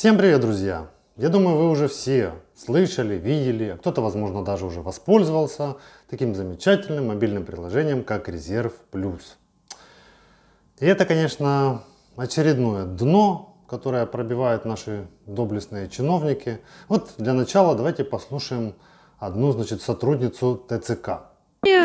Всем привет, друзья! Я думаю, вы уже все слышали, видели, кто-то, возможно, даже уже воспользовался таким замечательным мобильным приложением, как Резерв Плюс. И это, конечно, очередное дно, которое пробивают наши доблестные чиновники. Вот для начала давайте послушаем одну, значит, сотрудницу ТЦК.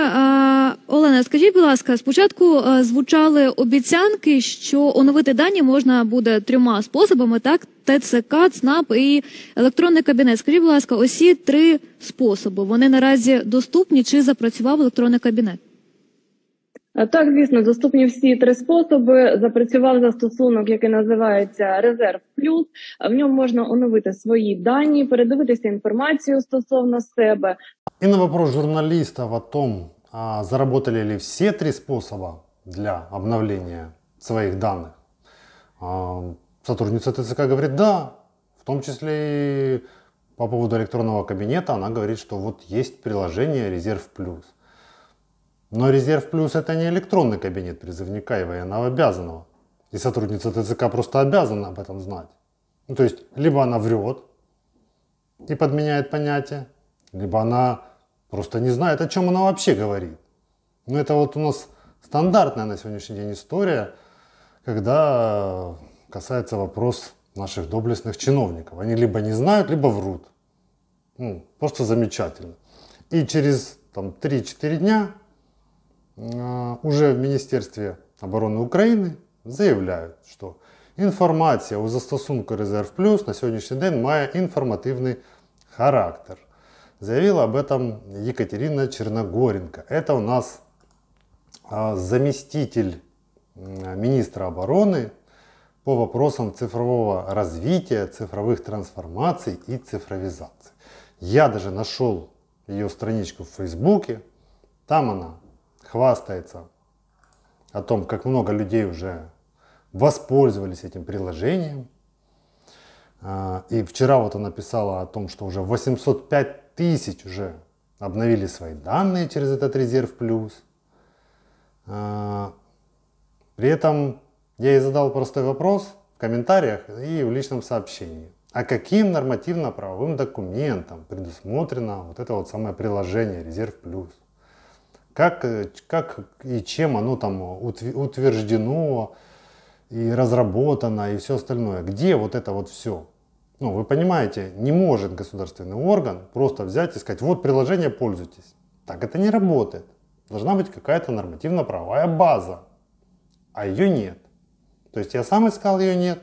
Е, Олена, скажіть, будь ласка, спочатку е, звучали обіцянки, що оновити дані можна буде трьома способами: так ТЦК, ЦНАП і електронний кабінет. Скажіть, будь ласка, усі три способи вони наразі доступні чи запрацював електронний кабінет? Е, так, звісно, доступні всі три способи. Запрацював застосунок, який називається Резерв Плюс. В ньому можна оновити свої дані, передивитися інформацію стосовно себе. І на вопрос журналистов о том, а заработали ли все три способа для обновления своих данных. А, сотрудница ТЦК говорит «да», в том числе и по поводу электронного кабинета она говорит, что вот есть приложение «Резерв плюс». Но «Резерв плюс» это не электронный кабинет призывника и военного обязанного. И сотрудница ТЦК просто обязана об этом знать. Ну, то есть, либо она врет и подменяет понятие, либо она просто не знает, о чем она вообще говорит. Но ну, это вот у нас стандартная на сегодняшний день история, когда касается вопрос наших доблестных чиновников. Они либо не знают, либо врут. Ну, просто замечательно. И через там, 3-4 дня э, уже в Министерстве обороны Украины заявляют, что информация о застосунку Резерв Плюс на сегодняшний день має информативный характер. Заявила об этом Екатерина Черногоренко. Это у нас а, заместитель министра обороны по вопросам цифрового развития, цифровых трансформаций и цифровизации. Я даже нашел ее страничку в Фейсбуке. Там она хвастается о том, как много людей уже воспользовались этим приложением. А, и вчера вот она писала о том, что уже 805 тысяч уже обновили свои данные через этот резерв плюс. А, при этом я ей задал простой вопрос в комментариях и в личном сообщении. А каким нормативно-правовым документом предусмотрено вот это вот самое приложение «Резерв плюс»? Как, э, как и чем оно там утверждено и разработано и все остальное? Где вот это вот все? Ну, вы понимаете, не может государственный орган просто взять и сказать, вот приложение, пользуйтесь. Так это не работает. Должна быть какая-то нормативно-правовая база, а ее нет. То есть я сам искал, ее нет.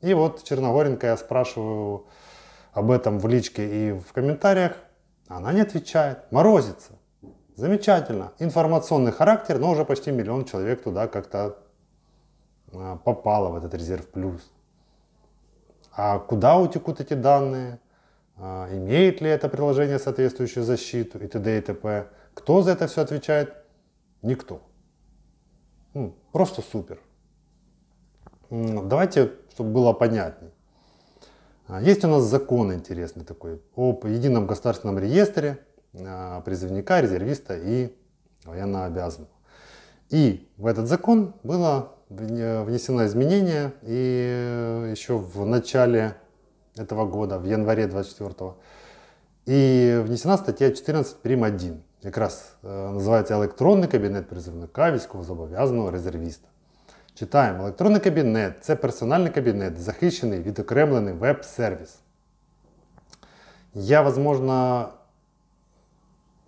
И вот Черногоренко я спрашиваю об этом в личке и в комментариях, она не отвечает, морозится. Замечательно. Информационный характер, но уже почти миллион человек туда как-то а, попало в этот резерв плюс а куда утекут эти данные, а, имеет ли это приложение соответствующую защиту и т.д. и т.п. Кто за это все отвечает? Никто. просто супер. Давайте, чтобы было понятней. А, есть у нас закон интересный такой об едином государственном реестре а, призывника, резервиста и военнообязанного. И в этот закон было внесено изменение, и э, еще в начале этого года, в январе 24 и внесена статья 14 прим. 1, как раз э, называется «Електронний кабінет призовника військовозобов'язаного резервіста». Читаємо. Електронний кабінет це персональний кабінет, захищений, відокремлений веб-сервіс. Я, возможно,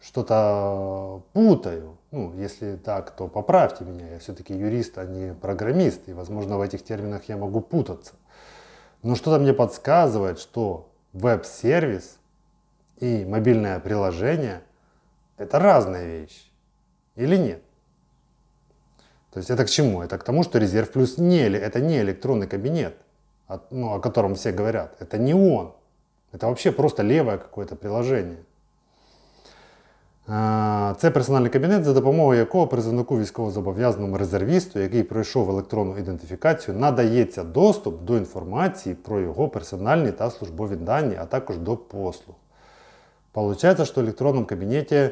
что-то путаю. Ну, если так, то поправьте меня. Я все-таки юрист, а не программист. И, возможно, в этих терминах я могу путаться. Но что-то мне подсказывает, что веб-сервис и мобильное приложение – это разная вещь, Или нет? То есть это к чему? Это к тому, что резерв плюс не, это не электронный кабинет, а, ну, о котором все говорят. Это не он. Это вообще просто левое какое-то приложение. Це персональний кабінет, за допомогою якого призовнику військовозобов'язаному резервісту, який пройшов електронну ідентифікацію, надається доступ до інформації про його персональні та службові дані, а також до послуг. Получається, що в електронному кабінеті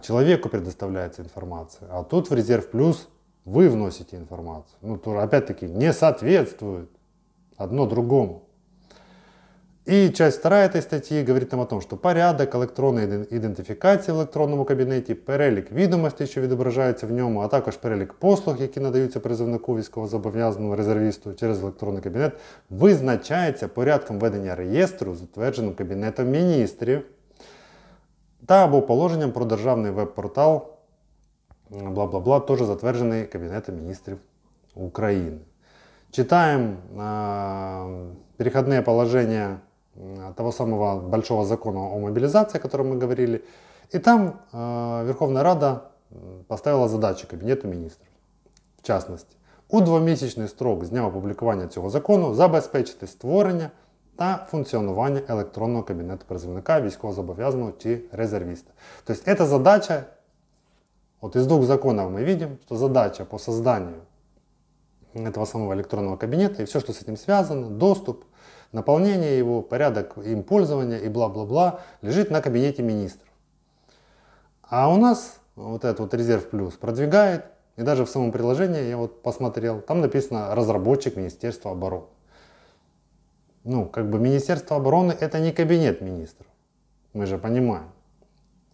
человеку предоставляется информация, а тут в резерв плюс вы вносите інформацію, Ну, то опять-таки не соответствует одно другому. И часть вторая этой статьи говорит нам о том, что порядок електронної ідентифікації в електронному кабінеті, перелік відомостей, що відображається в ньому, а також перелік послуг, які надаються призовнику військовозобов'язаному резервісту через електронний кабінет, визначається порядком ведення реєстру, затвердженим Кабінетом міністрів та або положенням про державний веб-портал, бла бла бла, теж затверджений Кабінетом міністрів України. Читаємо э, переходные положения того самого большого закона о мобилизации, о котором мы говорили. И там э, Верховная Рада поставила задачи кабинету министров, в частности, у двомісячний строк с дня опублікування цього закону забезпечити створення та функціонування електронного кабінету призовника, військовозобов'язаного чи резервіста. есть эта задача, вот из двух законов мы видим, что задача по созданию этого самого электронного кабинета и все, что с этим связано, доступ, Наполнение его, порядок им пользования и бла-бла-бла лежит на кабинете министров. А у нас вот этот вот резерв плюс продвигает, и даже в самом приложении я вот посмотрел, там написано разработчик Министерства обороны. Ну, как бы Министерство обороны это не кабинет министров, мы же понимаем.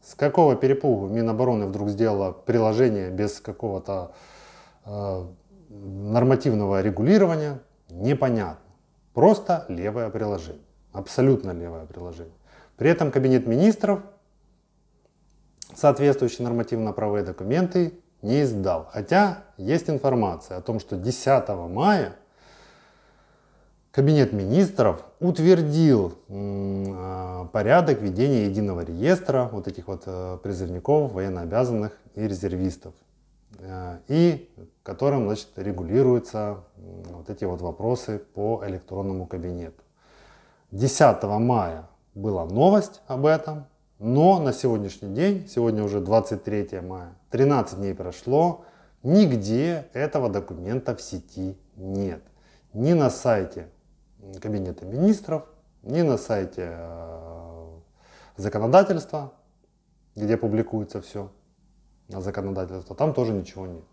С какого перепугу Минобороны вдруг сделала приложение без какого-то э, нормативного регулирования, непонятно. Просто левое приложение. Абсолютно левое приложение. При этом кабинет министров соответствующие нормативно-правовые документы не издал. Хотя есть информация о том, что 10 мая Кабинет министров утвердил а, порядок ведения единого реестра вот этих вот э, призывников, военнообязанных и резервистов. Э, и которым значит, регулируются вот эти вот вопросы по электронному кабинету. 10 мая была новость об этом, но на сегодняшний день, сегодня уже 23 мая, 13 дней прошло, нигде этого документа в сети нет. Ни на сайте Кабинета министров, ни на сайте э, законодательства, где публикуется все, законодательства, там тоже ничего нет.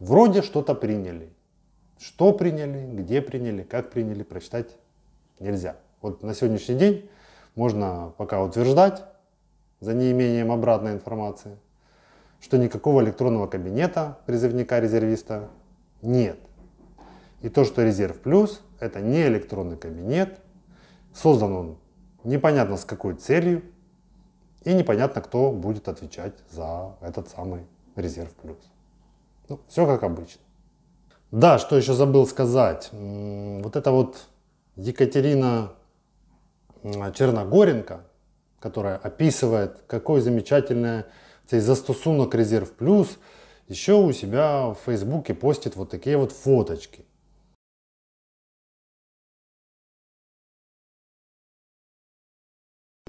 Вроде что-то приняли. Что приняли, где приняли, как приняли, прочитать нельзя. Вот на сегодняшний день можно пока утверждать, за неимением обратной информации, что никакого электронного кабинета призывника-резервиста нет. И то, что резерв плюс, это не электронный кабинет, создан он непонятно с какой целью, и непонятно, кто будет отвечать за этот самый резерв плюс. Ну, все как обычно. Да, что еще забыл сказать. Вот это вот Екатерина Черногоренко, которая описывает, какой замечательный цей застосунок резерв плюс, еще у себя в Фейсбуке постит вот такие вот фоточки.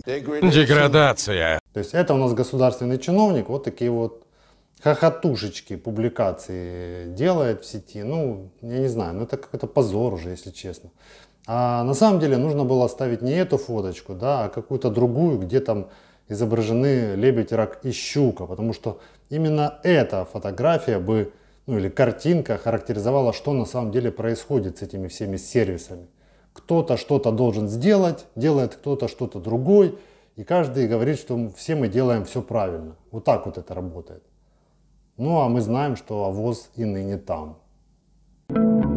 Деградация. То есть это у нас государственный чиновник, вот такие вот хохотушечки публикации делает в сети. Ну, я не знаю, но ну, это какой-то позор уже, если честно. А на самом деле нужно было ставить не эту фоточку, да, а какую-то другую, где там изображены лебедь, рак и щука, потому что именно эта фотография бы, ну или картинка характеризовала, что на самом деле происходит с этими всеми сервисами кто-то что-то должен сделать, делает кто-то что-то другой, и каждый говорит, что все мы делаем все правильно. Вот так вот это работает. Ну а мы знаем, что авоз и ныне там. thank you